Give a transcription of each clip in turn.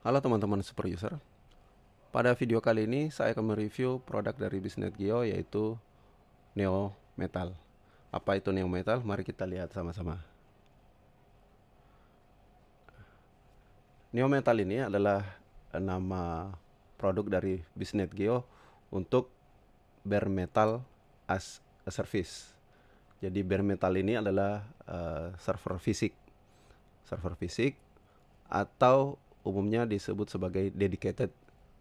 Halo teman-teman super user. Pada video kali ini saya akan mereview produk dari Bisnet Geo yaitu Neo Metal. Apa itu Neo Metal? Mari kita lihat sama-sama. Neo Metal ini adalah nama produk dari Bisnet Geo untuk bare metal as a service. Jadi bare metal ini adalah uh, server fisik. Server fisik atau umumnya disebut sebagai dedicated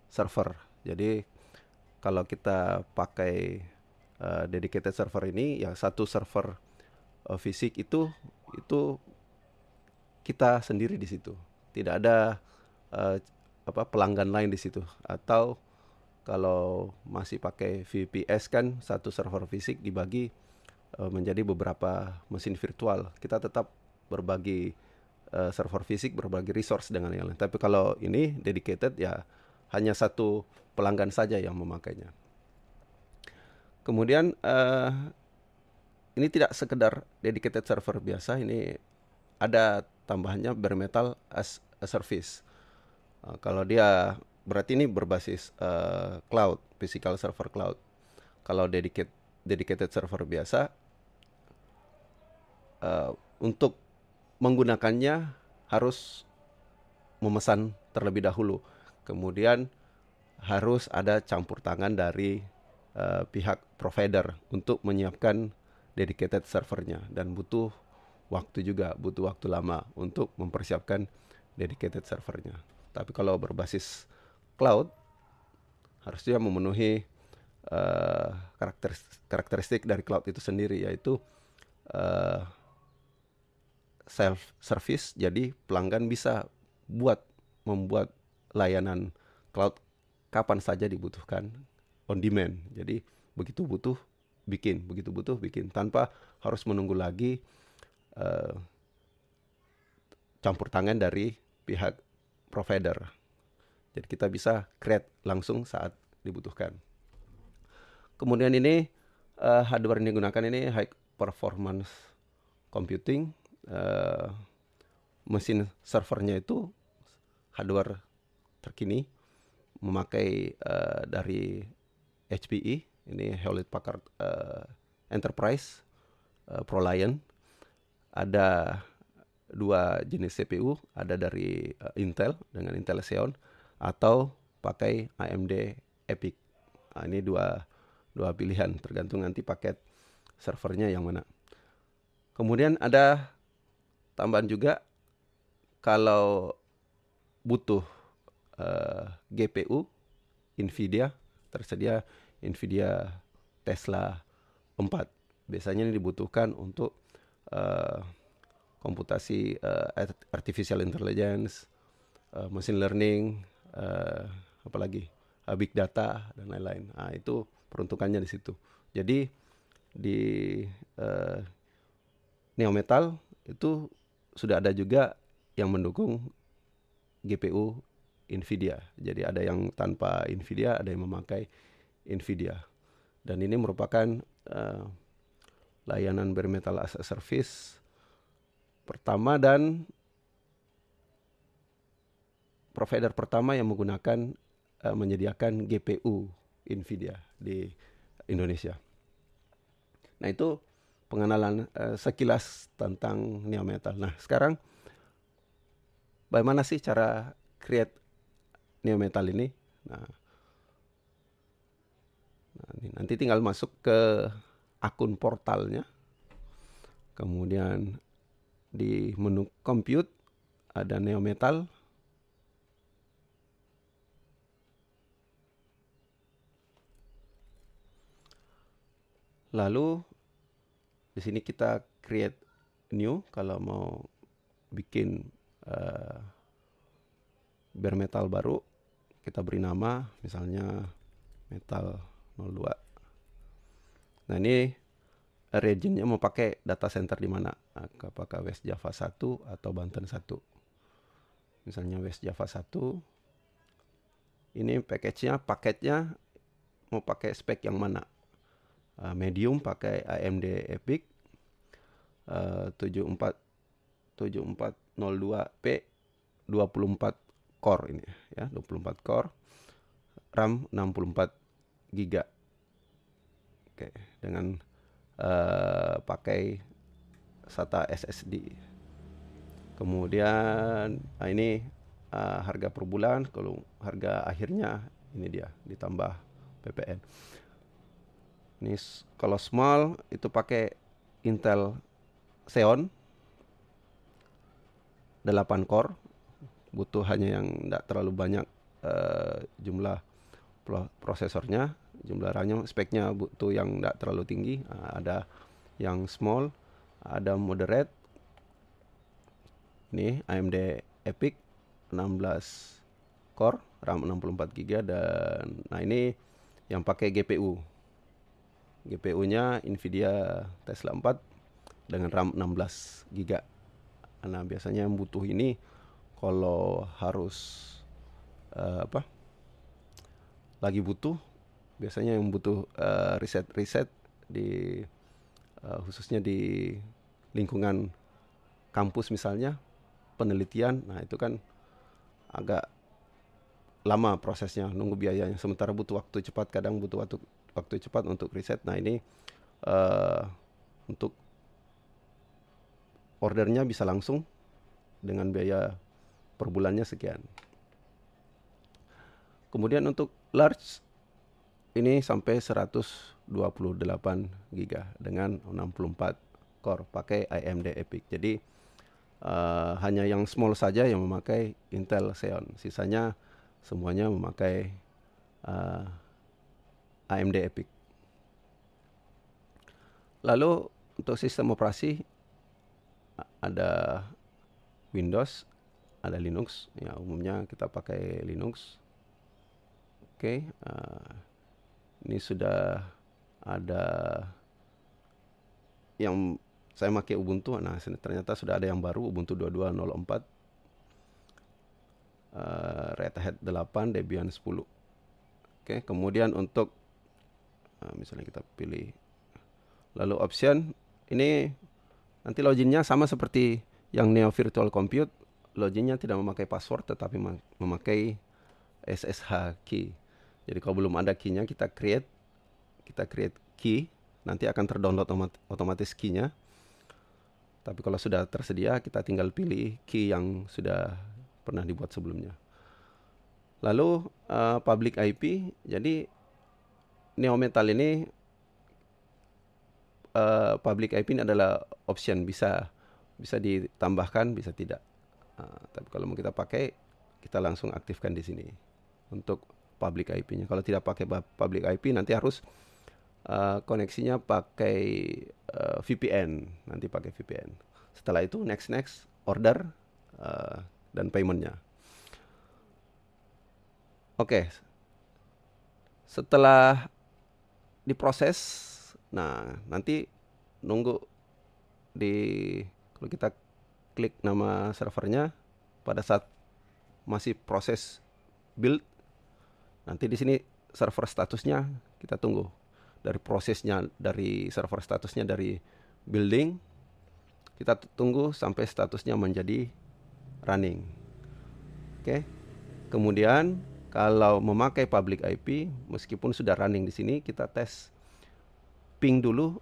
server. Jadi kalau kita pakai uh, dedicated server ini ya satu server uh, fisik itu itu kita sendiri di situ. Tidak ada uh, apa pelanggan lain di situ atau kalau masih pakai VPS kan satu server fisik dibagi uh, menjadi beberapa mesin virtual. Kita tetap berbagi uh, server fisik berbagi resource dengan yang lain. Tapi kalau ini dedicated ya hanya satu pelanggan saja yang memakainya. Kemudian uh, ini tidak sekedar dedicated server biasa, ini ada tambahannya bare metal as a service. Uh, kalau dia berarti ini berbasis uh, cloud, physical server cloud. Kalau dedicated dedicated server biasa uh, untuk menggunakannya harus memesan terlebih dahulu. Kemudian harus ada campur tangan dari uh, pihak provider untuk menyiapkan dedicated servernya dan butuh waktu juga, butuh waktu lama untuk mempersiapkan dedicated servernya. Tapi kalau berbasis cloud harusnya memenuhi uh, eh, karakteristik, karakteristik dari cloud itu sendiri yaitu uh, self service jadi pelanggan bisa buat membuat layanan cloud kapan saja dibutuhkan on demand. Jadi begitu butuh bikin, begitu butuh bikin tanpa harus menunggu lagi uh, campur tangan dari pihak provider. Jadi kita bisa create langsung saat dibutuhkan. Kemudian ini uh, hardware yang digunakan ini high performance computing uh, mesin servernya itu hardware terkini memakai uh, dari HPE ini Hewlett Packard uh, Enterprise uh, ProLiant ada dua jenis CPU ada dari uh, Intel dengan Intel Xeon atau pakai AMD Epic nah, ini dua dua pilihan tergantung nanti paket servernya yang mana kemudian ada tambahan juga kalau butuh uh, eh, GPU Nvidia tersedia Nvidia Tesla 4 biasanya ini dibutuhkan untuk uh, komputasi uh, artificial intelligence uh, machine learning uh, apalagi uh, big data dan lain-lain nah, itu peruntukannya di situ jadi di uh, neometal itu sudah ada juga yang mendukung GPU Nvidia. Jadi ada yang tanpa Nvidia, ada yang memakai Nvidia. Dan ini merupakan uh, layanan bermetal as a service pertama dan provider pertama yang menggunakan uh, menyediakan GPU Nvidia di Indonesia. Nah, itu pengenalan uh, sekilas tentang neo metal. Nah, sekarang bagaimana sih cara create neo metal ini? Nah, nah ini nanti tinggal masuk ke akun portalnya. Kemudian di menu compute ada neo metal. Lalu di sini kita create new kalau mau bikin uh, bare metal baru kita beri nama misalnya metal 02 nah ini regionnya mau pakai data center di mana apakah West Java 1 atau Banten 1 misalnya West Java 1 ini package-nya paketnya mau pakai spek yang mana Uh, medium pakai AMD Epic uh, 74 7402P 24 core ini ya 24 core RAM 64 GB oke dengan uh, pakai SATA SSD kemudian nah ini uh, harga per bulan kalau harga akhirnya ini dia ditambah PPN ini kalau small itu pakai Intel Xeon 8 core butuh hanya yang tidak terlalu banyak uh, jumlah prosesornya jumlah RAM-nya speknya butuh yang tidak terlalu tinggi uh, ada yang small ada moderate ini AMD Epic 16 core RAM 64 GB dan nah ini yang pakai GPU GPU-nya Nvidia Tesla 4 dengan RAM 16 GB. Nah, biasanya yang butuh ini kalau harus uh, apa? lagi butuh biasanya yang butuh uh, riset-riset di uh, khususnya di lingkungan kampus misalnya penelitian. Nah, itu kan agak lama prosesnya nunggu biayanya sementara butuh waktu cepat kadang butuh waktu waktu cepat untuk riset. Nah ini uh, untuk ordernya bisa langsung dengan biaya per bulannya sekian. Kemudian untuk large ini sampai 128 giga dengan 64 core pakai AMD EPIC. Jadi uh, hanya yang small saja yang memakai Intel Xeon. Sisanya semuanya memakai eh, AMD Epic. Lalu untuk sistem operasi ada Windows, ada Linux. Ya umumnya kita pakai Linux. Oke, okay, uh, eh, ini sudah ada yang saya pakai Ubuntu. Nah ternyata sudah ada yang baru Ubuntu 2204, uh, eh, Red Hat 8, Debian 10. Oke, okay, kemudian untuk nah, misalnya kita pilih lalu option ini nanti loginnya sama seperti yang Neo Virtual Compute loginnya tidak memakai password tetapi memakai SSH key jadi kalau belum ada keynya kita create kita create key nanti akan terdownload otomatis keynya tapi kalau sudah tersedia kita tinggal pilih key yang sudah pernah dibuat sebelumnya lalu uh, public IP jadi Neometal ini uh, public IP ini adalah option bisa bisa ditambahkan bisa tidak. Uh, tapi kalau mau kita pakai kita langsung aktifkan di sini untuk public IP-nya. Kalau tidak pakai public IP nanti harus uh, koneksinya pakai uh, VPN. Nanti pakai VPN. Setelah itu next next order uh, dan paymentnya. Oke. Okay. Setelah diproses. Nah, nanti nunggu di kalau kita klik nama servernya pada saat masih proses build nanti di sini server statusnya kita tunggu dari prosesnya dari server statusnya dari building kita tunggu sampai statusnya menjadi running oke kemudian kalau memakai public IP meskipun sudah running di sini kita tes ping dulu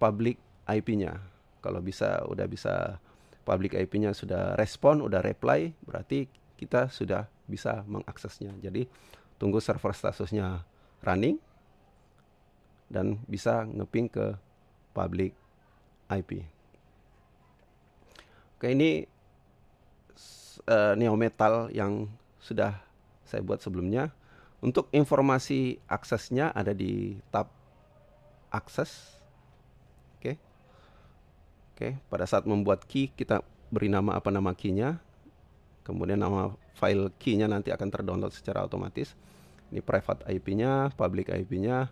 public IP-nya. Kalau bisa udah bisa public IP-nya sudah respon, udah reply, berarti kita sudah bisa mengaksesnya. Jadi tunggu server statusnya running dan bisa ngeping ke public IP. Oke, ini uh, neo yang sudah saya buat sebelumnya. Untuk informasi aksesnya ada di tab akses. Oke. Oke, pada saat membuat key kita beri nama apa nama key-nya. Kemudian nama file key-nya nanti akan terdownload secara otomatis. Ini private IP-nya, public IP-nya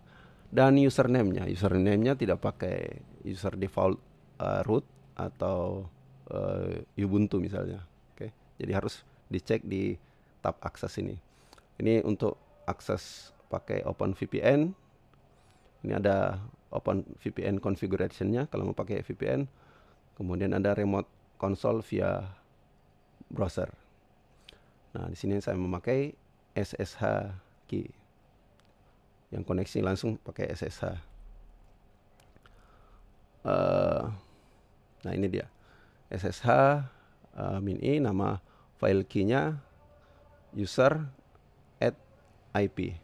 dan username-nya. Username-nya tidak pakai user default uh, root atau uh, Ubuntu misalnya. Oke. Jadi harus dicek di tab akses ini. Ini untuk akses pakai Open VPN. Ini ada Open VPN configurationnya. kalau mau pakai VPN. Kemudian ada remote console via browser. Nah, di sini saya memakai SSH key. Yang koneksi langsung pakai SSH. Uh, eh, nah, ini dia. SSH uh, eh, min i nama file keynya user IP.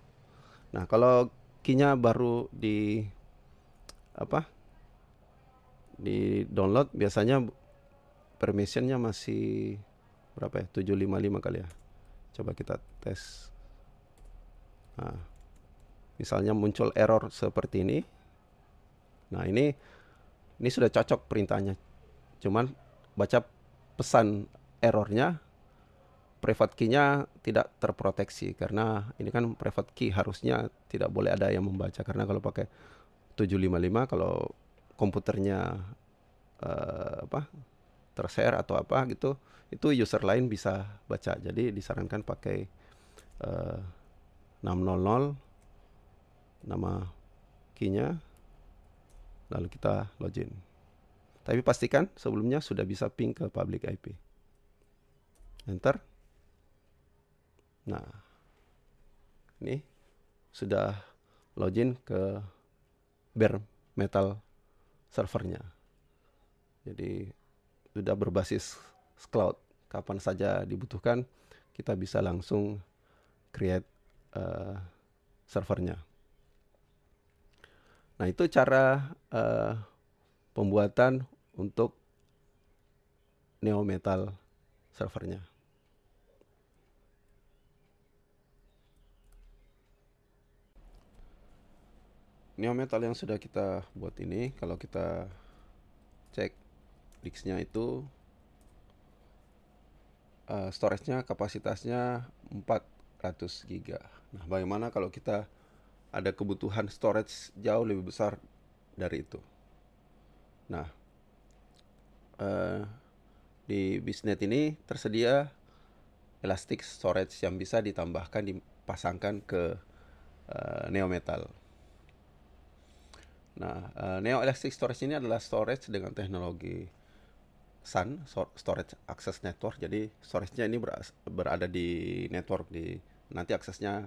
Nah, kalau key baru di apa? di download biasanya permissionnya masih berapa ya? 755 kali ya. Coba kita tes. Nah, misalnya muncul error seperti ini. Nah, ini ini sudah cocok perintahnya. Cuman baca pesan errornya private key-nya tidak terproteksi karena ini kan private key harusnya tidak boleh ada yang membaca karena kalau pakai 755 kalau komputernya uh, apa tershare atau apa gitu itu user lain bisa baca jadi disarankan pakai uh, eh, 600 nama key-nya lalu kita login tapi pastikan sebelumnya sudah bisa ping ke public IP enter Nah, ini sudah login ke bare metal servernya. Jadi sudah berbasis cloud. Kapan saja dibutuhkan, kita bisa langsung create uh, servernya. Nah itu cara uh, pembuatan untuk Neo Metal servernya. neometal yang sudah kita buat ini kalau kita cek disknya itu uh, storage-nya kapasitasnya 400 giga. Nah, bagaimana kalau kita ada kebutuhan storage jauh lebih besar dari itu? Nah, uh, di bisnet ini tersedia elastic storage yang bisa ditambahkan dipasangkan ke uh, eh, neometal. Nah, eh, Neo Elastic Storage ini adalah storage dengan teknologi SAN Storage Access Network. Jadi storage-nya ini berada di network di nanti aksesnya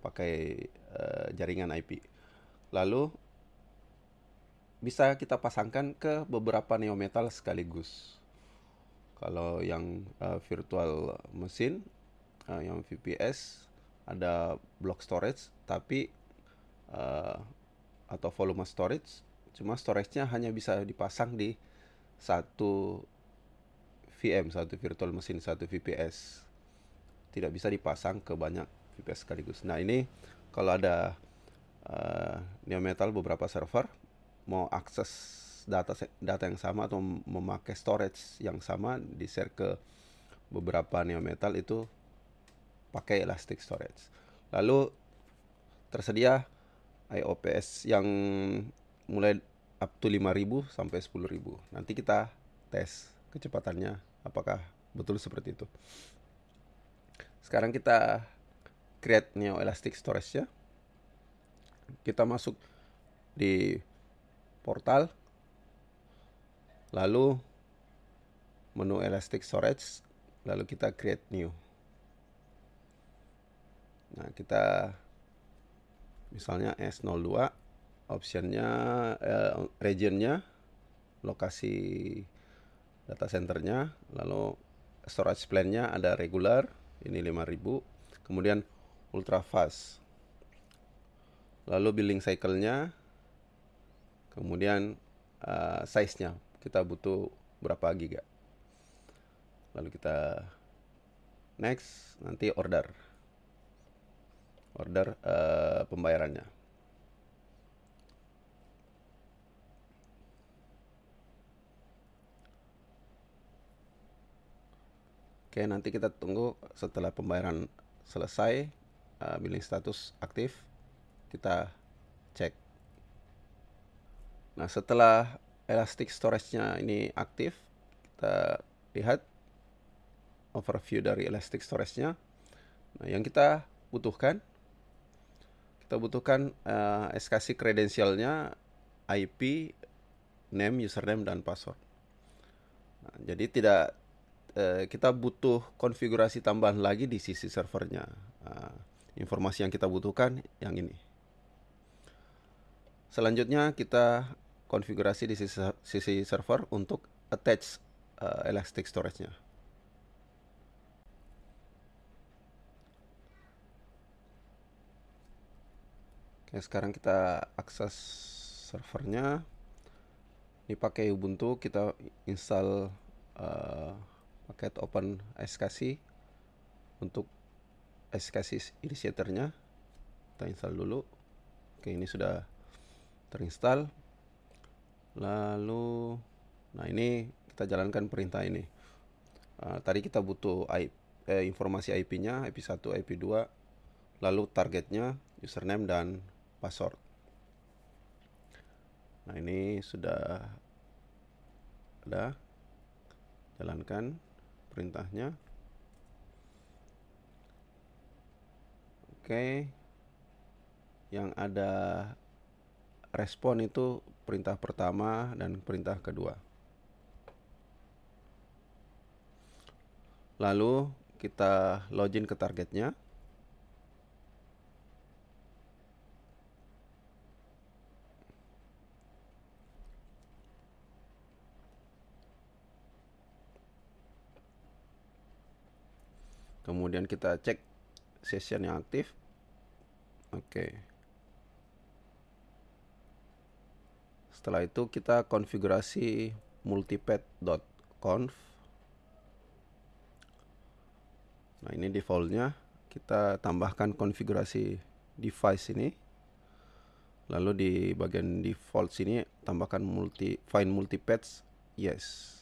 pakai uh, jaringan IP. Lalu bisa kita pasangkan ke beberapa Neo Metal sekaligus. Kalau yang uh, virtual mesin, uh, yang VPS ada block storage, tapi uh, atau volume storage cuma storage-nya hanya bisa dipasang di satu VM satu virtual mesin satu VPS tidak bisa dipasang ke banyak VPS sekaligus nah ini kalau ada uh, Metal beberapa server mau akses data data yang sama atau memakai storage yang sama di share ke beberapa Metal itu pakai Elastic Storage lalu tersedia IOPS yang mulai up to 5000 sampai 10000. Nanti kita tes kecepatannya apakah betul seperti itu. Sekarang kita create new elastic storage ya. Kita masuk di portal lalu menu elastic storage lalu kita create new. Nah, kita misalnya S02 optionnya eh, regionnya lokasi data centernya lalu storage plan-nya ada regular ini 5000 kemudian ultra fast lalu billing cycle-nya kemudian uh, size-nya kita butuh berapa giga lalu kita next nanti order order uh, pembayarannya. Oke, nanti kita tunggu setelah pembayaran selesai, uh, billing status aktif, kita cek. Nah, setelah Elastic Storage-nya ini aktif, kita lihat overview dari Elastic Storage-nya. Nah, yang kita butuhkan kita butuhkan uh, eh, SKC kredensialnya IP, name, username dan password. Nah, jadi tidak uh, kita butuh konfigurasi tambahan lagi di sisi servernya. Uh, informasi yang kita butuhkan yang ini. Selanjutnya kita konfigurasi di sisi, sisi server untuk attach uh, Elastic Storage-nya. Oke, sekarang kita akses servernya. Ini pakai Ubuntu, kita install uh, paket Open SKC untuk SKC initiatornya. Kita install dulu. Oke, ini sudah terinstall. Lalu, nah ini kita jalankan perintah ini. Uh, tadi kita butuh IP, eh, informasi IP-nya, IP1, IP2, lalu targetnya, username dan short nah ini sudah ada jalankan perintahnya oke yang ada respon itu perintah pertama dan perintah kedua lalu kita login ke targetnya kemudian kita cek session yang aktif oke okay. setelah itu kita konfigurasi multipad.conf nah ini defaultnya kita tambahkan konfigurasi device ini lalu di bagian default sini tambahkan multi find multipads yes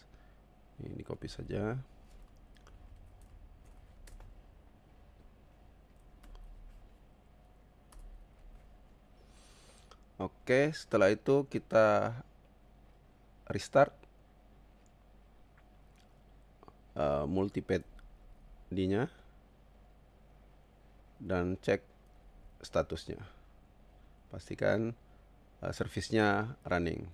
ini copy saja Oke, setelah itu kita restart uh, eh, multipad D-nya dan cek statusnya. Pastikan uh, servisnya running.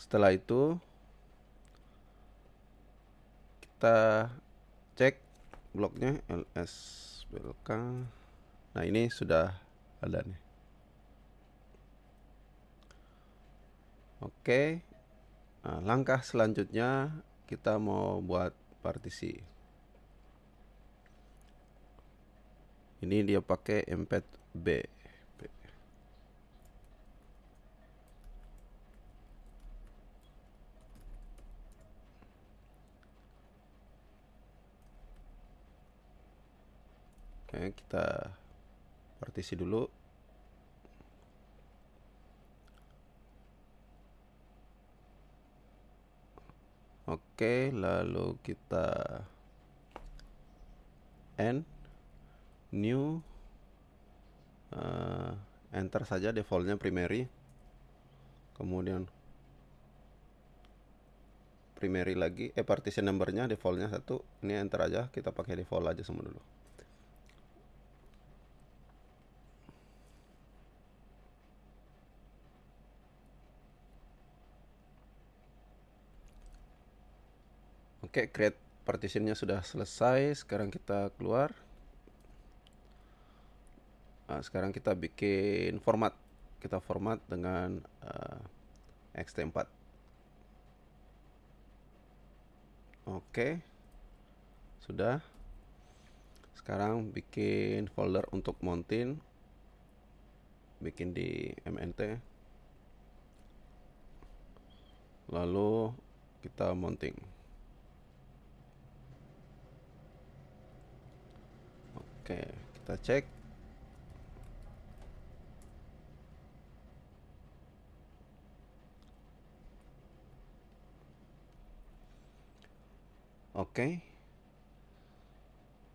Setelah itu kita bloknya LS BLK nah ini sudah ada nih oke nah, langkah selanjutnya kita mau buat partisi ini dia pakai MP B Oke, kita partisi dulu. Oke, lalu kita n new uh, enter saja defaultnya primary kemudian primary lagi eh partition numbernya defaultnya satu ini enter aja kita pakai default aja semua dulu Oke, okay, create partitionnya sudah selesai. Sekarang kita keluar. Nah, sekarang kita bikin format. Kita format dengan uh, eh, xt4. Oke. Okay. Sudah. Sekarang bikin folder untuk mountain. Bikin di mnt. Lalu kita mounting. Oke, kita cek. Oke.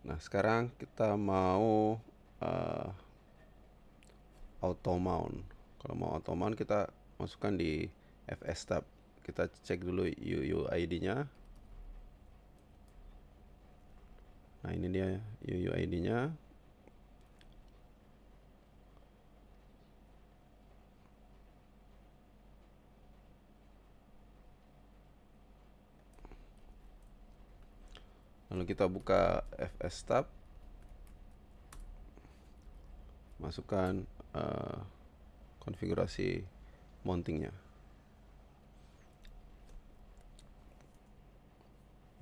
Nah, sekarang kita mau uh, auto mount. Kalau mau auto mount kita masukkan di FS tab. Kita cek dulu UUID-nya. Nah ini dia UUID-nya. Lalu kita buka FS tab. Masukkan uh, konfigurasi mountingnya.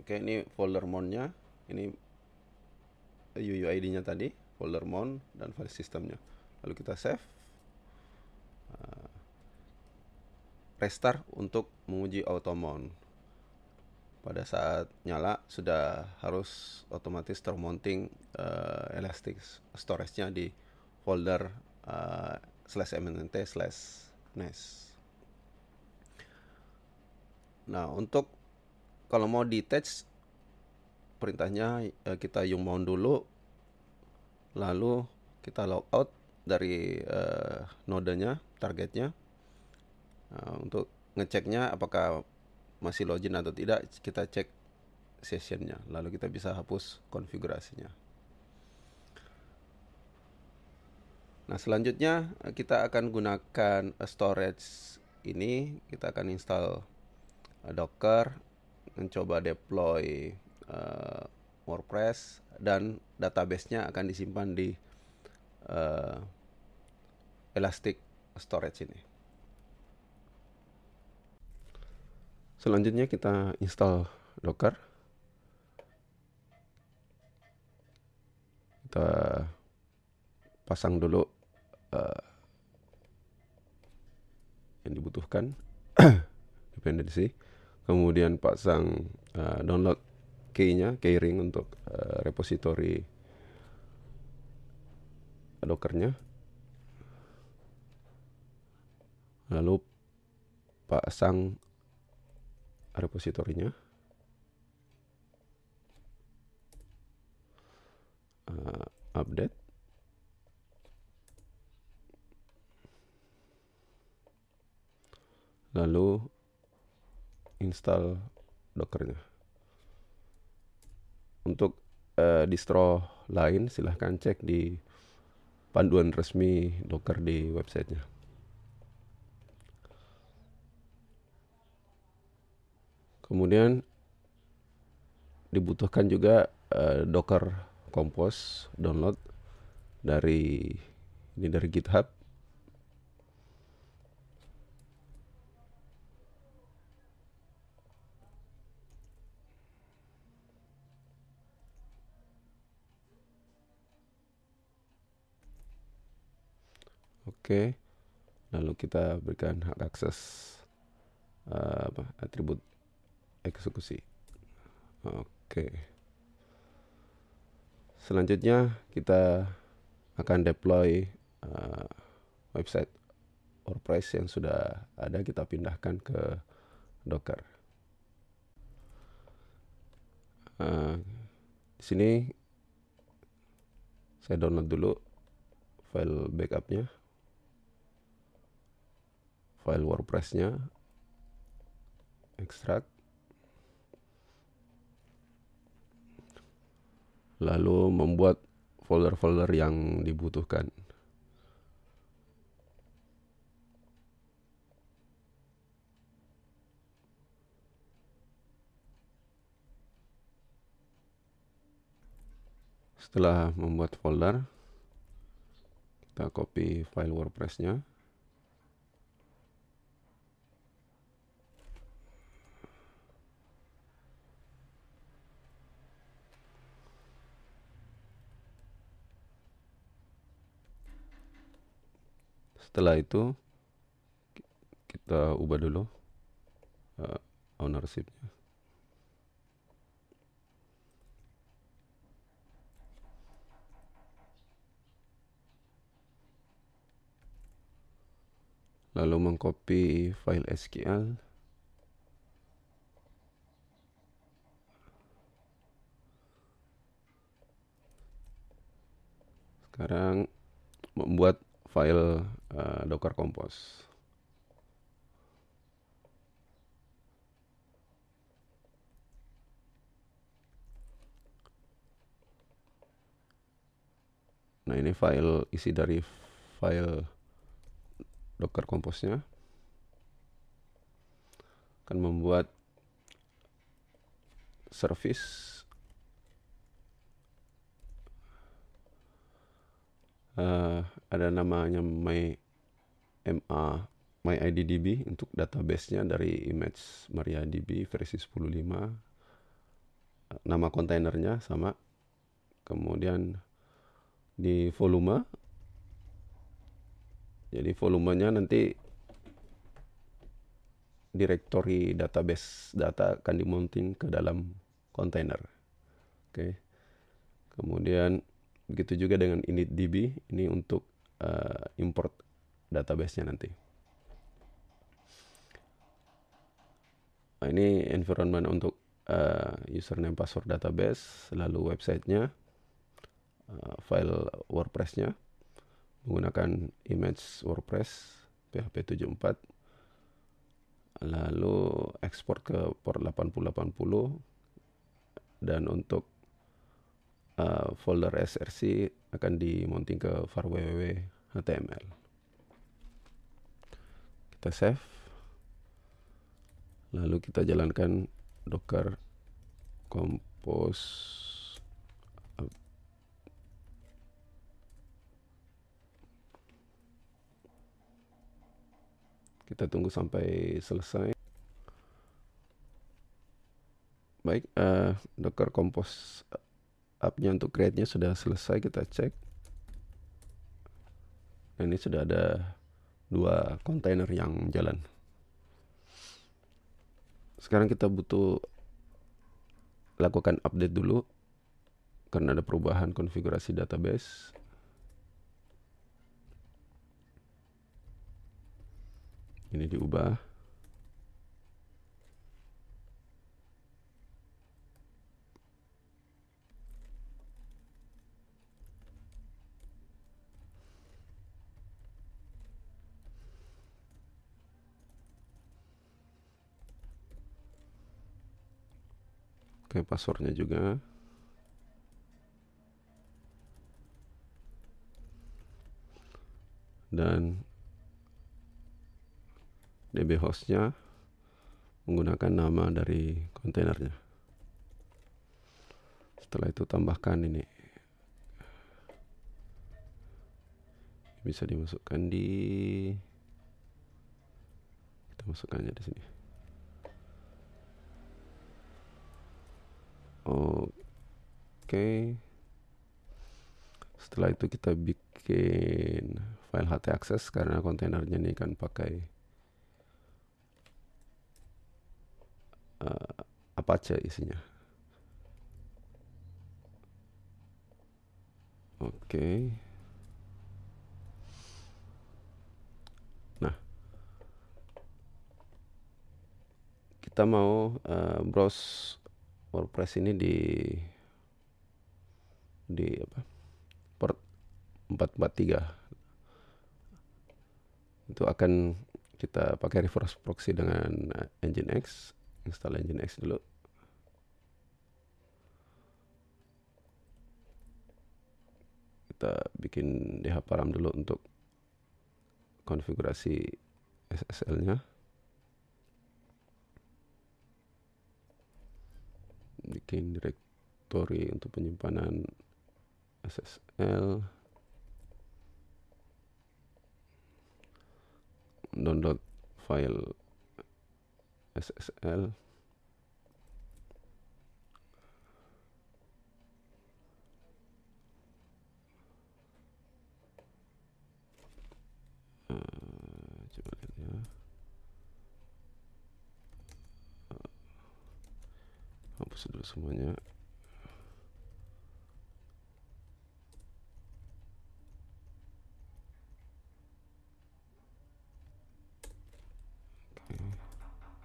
Oke, ini folder mountnya. Ini UUID-nya tadi, folder mount dan file sistemnya. Lalu kita save. Eh, restart untuk menguji auto mount. Pada saat nyala sudah harus otomatis termounting uh, eh, elastic storage-nya di folder uh, slash mnt slash nes. Nah untuk kalau mau detach perintahnya uh, kita yung mount dulu lalu kita logout dari uh, eh, nodanya targetnya uh, untuk ngeceknya apakah masih login atau tidak kita cek sessionnya lalu kita bisa hapus konfigurasinya nah selanjutnya kita akan gunakan storage ini kita akan install docker mencoba deploy uh, WordPress dan database-nya akan disimpan di uh, Elastic Storage ini. Selanjutnya kita install Docker. Kita pasang dulu uh, yang dibutuhkan dependency, kemudian pasang uh, download keynya, nya ring untuk uh, repository Dockernya. Lalu pasang repositorinya. Uh, eh, update. Lalu install Dockernya. Untuk uh, eh, distro lain silahkan cek di panduan resmi Docker di websitenya. Kemudian dibutuhkan juga uh, Docker Compose download dari ini dari GitHub Oke. Lalu kita berikan hak akses uh, atribut eksekusi. Oke. Selanjutnya kita akan deploy uh, website WordPress yang sudah ada kita pindahkan ke Docker. Uh, di sini saya download dulu file backupnya file WordPress-nya, extract, lalu membuat folder-folder yang dibutuhkan. Setelah membuat folder, kita copy file WordPress-nya. setelah itu kita ubah dulu uh, ownershipnya lalu mengcopy file SQL sekarang membuat file Eh, Docker Compose. Nah ini file isi dari file Docker Compose-nya akan membuat service uh, ada namanya my MA MyIDDB untuk database-nya dari image MariaDB versi 10.5 nama kontainernya sama kemudian di volume jadi volumenya nanti directory database data akan dimounting ke dalam kontainer oke kemudian begitu juga dengan initdb ini untuk uh, import database-nya nanti. Nah, ini environment untuk uh, username password database, lalu websitenya, uh, file WordPress-nya, menggunakan image WordPress PHP 74, lalu ekspor ke port 8080, dan untuk uh, folder src akan dimonting ke var www html kita save lalu kita jalankan docker compose kita tunggu sampai selesai baik uh, docker compose upnya untuk create nya sudah selesai kita cek nah, ini sudah ada dua kontainer yang jalan sekarang kita butuh lakukan update dulu karena ada perubahan konfigurasi database ini diubah pakai passwordnya juga dan DB hostnya menggunakan nama dari kontainernya setelah itu tambahkan ini bisa dimasukkan di kita masukkannya di sini oke setelah itu kita bikin file ht access karena kontainernya ini kan pakai uh, apa aja isinya oke nah kita mau uh, browse WordPress ini di di apa? port 443 itu akan kita pakai reverse proxy dengan eh, Nginx install Nginx dulu kita bikin dh dulu untuk konfigurasi SSL nya bikin direktori untuk penyimpanan SSL download file SSL hapus dulu semuanya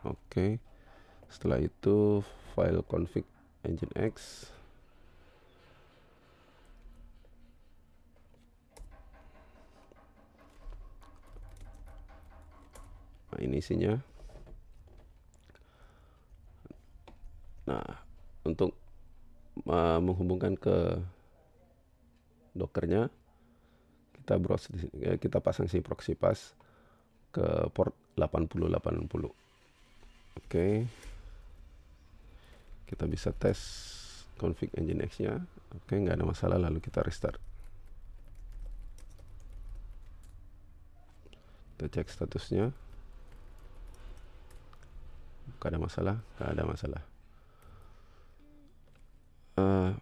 oke okay. setelah itu file config engine x nah ini isinya Nah, untuk uh, menghubungkan ke dokernya, kita browse di, ya, kita pasang si proxy pass ke port 8080. Oke. Okay. Kita bisa tes config nginx-nya. Oke, okay, nggak ada masalah lalu kita restart. Kita cek statusnya. Nggak ada masalah, nggak ada masalah. Eh, oke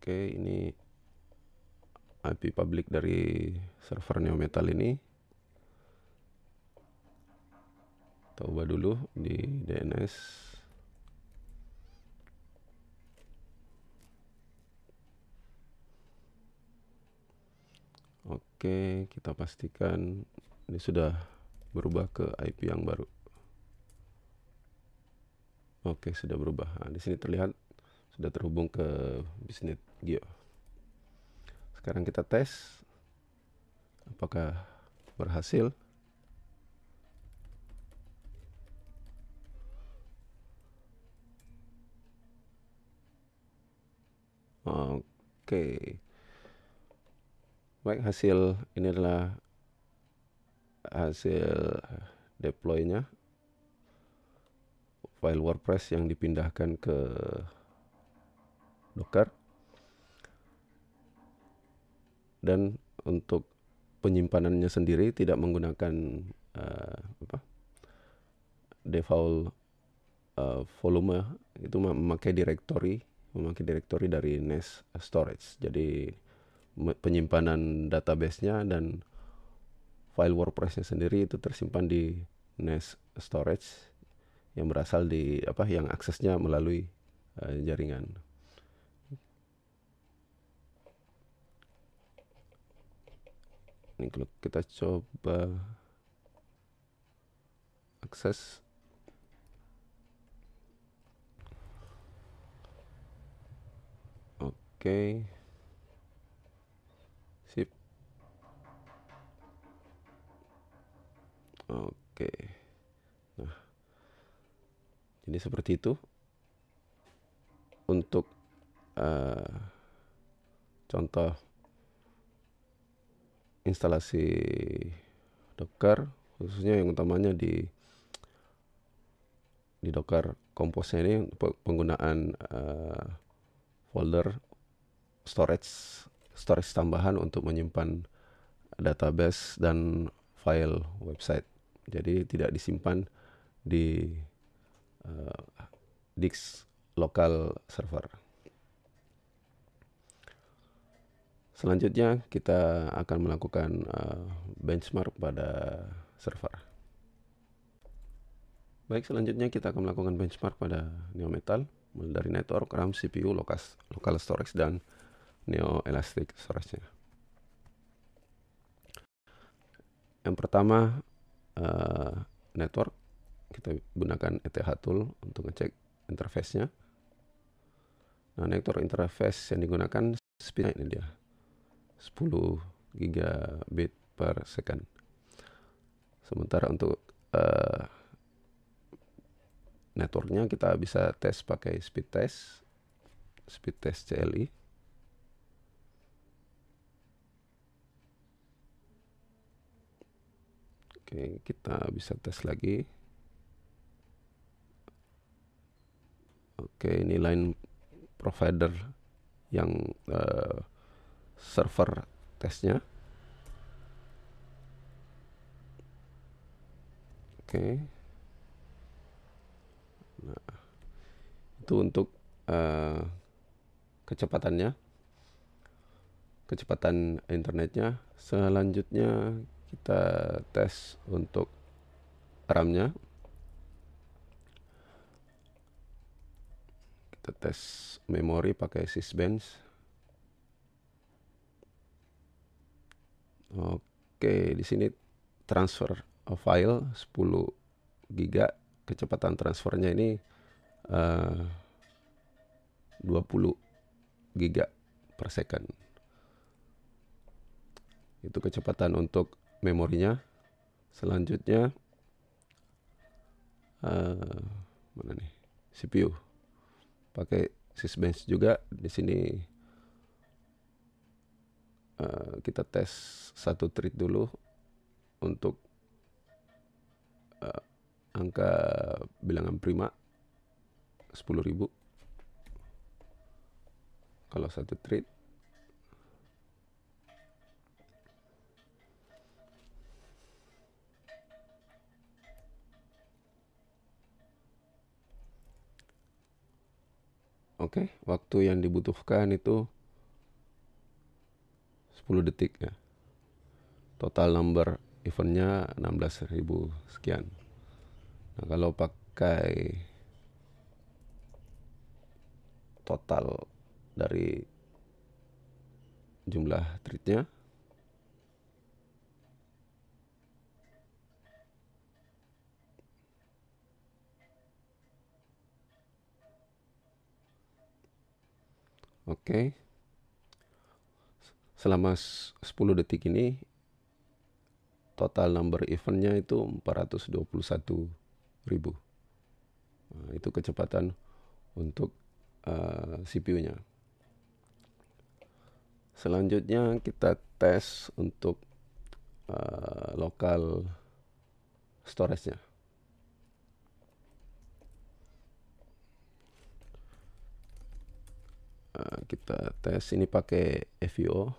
okay, ini IP public dari server Neometal ini kita ubah dulu di DNS Oke, okay, kita pastikan ini sudah berubah ke IP yang baru. Oke, sudah berubah. Nah, di sini terlihat sudah terhubung ke bisnis Geo. Sekarang kita tes apakah berhasil. Oke. Baik, hasil ini adalah hasil deploy-nya file WordPress yang dipindahkan ke Docker dan untuk penyimpanannya sendiri tidak menggunakan uh, apa default uh, volume itu memakai directory memakai directory dari Nest Storage jadi penyimpanan database nya dan file WordPress nya sendiri itu tersimpan di Nest Storage yang berasal di apa yang aksesnya melalui uh, jaringan. Ini kalau kita coba akses Oke. Okay. Sip. Oke. Okay. Jadi seperti itu untuk uh, contoh instalasi Docker khususnya yang utamanya di di Docker Compose ini penggunaan uh, folder storage storage tambahan untuk menyimpan database dan file website. Jadi tidak disimpan di uh, disk lokal server. Selanjutnya kita akan melakukan uh, benchmark pada server. Baik, selanjutnya kita akan melakukan benchmark pada Neo Metal mulai dari network, RAM, CPU, lokas, local storage dan Neo Elastic storage-nya. Yang pertama uh, network kita gunakan ETH tool untuk ngecek interface-nya. Nah, konektor interface yang digunakan speednya ini dia. 10 gigabit per second. Sementara untuk uh, networknya kita bisa tes pakai speed test. Speed test CLI. Oke, kita bisa tes lagi. Oke, ini lain provider yang uh, server tesnya. Oke. Nah, itu untuk uh, kecepatannya. Kecepatan internetnya. Selanjutnya kita tes untuk RAM-nya. kita tes memori pakai Sysbench Oke, di sini transfer file 10 giga kecepatan transfernya ini eh, uh, 20 giga per second. Itu kecepatan untuk memorinya. Selanjutnya uh, mana nih? CPU pakai Sysbench juga di sini uh, kita tes satu treat dulu untuk uh, angka bilangan prima 10.000 kalau satu treat Oke, okay? waktu yang dibutuhkan itu 10 detik ya. Total number eventnya 16.000 sekian. Nah, kalau pakai total dari jumlah treatnya Oke. Okay. Selama 10 detik ini total number eventnya itu 421 ribu. Nah, itu kecepatan untuk uh, eh, CPU-nya. Selanjutnya kita tes untuk uh, lokal storage-nya. Eh, kita tes ini pakai FIO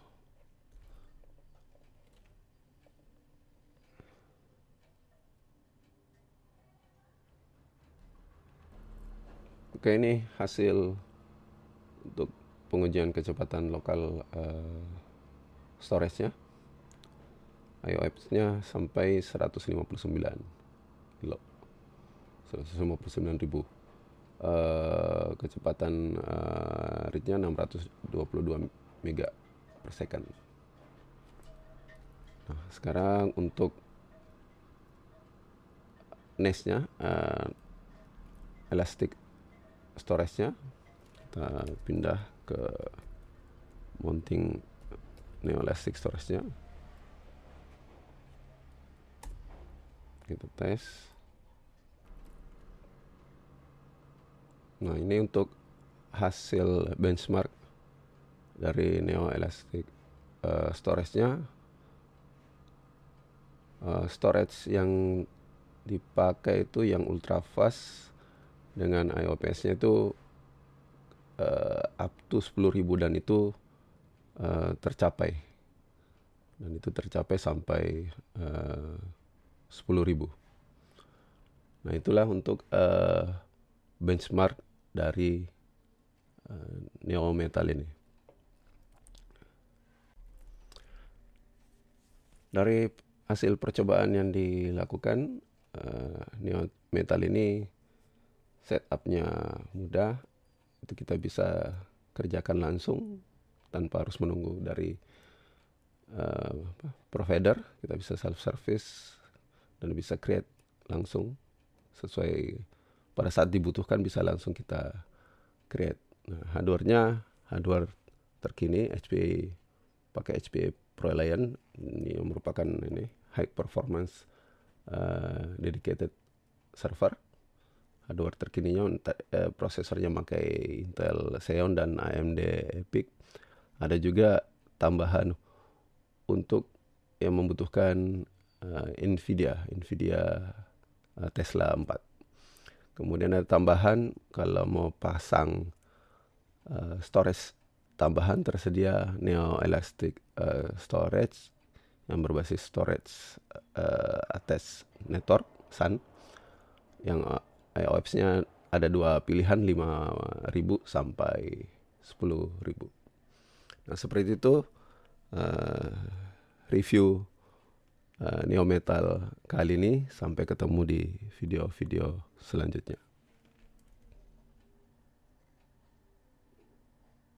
Oke ini hasil untuk pengujian kecepatan lokal uh, storage-nya IOPS-nya sampai 159 kilo 159 ribu uh, kecepatan uh, nya 622 mega per second. Nah, sekarang untuk nestnya uh, eh, elastic storage-nya kita pindah ke mounting neo elastic storage-nya. Kita tes. Nah ini untuk hasil benchmark dari Neo Elastic uh, storage-nya. Uh, storage yang dipakai itu yang ultra fast dengan IOPS-nya itu uh, up to 10.000 dan itu uh, tercapai. Dan itu tercapai sampai uh, 10.000. Nah, itulah untuk uh, benchmark dari uh, metal ini. Dari hasil percobaan yang dilakukan, uh, neo metal ini setupnya mudah, itu kita bisa kerjakan langsung tanpa harus menunggu dari uh, provider. Kita bisa self service dan bisa create langsung sesuai pada saat dibutuhkan bisa langsung kita create. Nah, hardware hardware terkini HPE pakai HPE ProLiant ini yang merupakan ini high performance uh, dedicated server hardware terkininya uh, prosesornya pakai Intel Xeon dan AMD EPIC ada juga tambahan untuk yang membutuhkan uh, Nvidia Nvidia uh, Tesla 4 Kemudian ada tambahan kalau mau pasang uh, storage tambahan tersedia Neo Elastic uh, eh, Storage yang berbasis storage uh, attached network SAN yang iOS-nya ada dua pilihan 5000 sampai 10000. Nah, seperti itu uh, review Neometal eh, neo kali ini sampai ketemu di video-video selanjutnya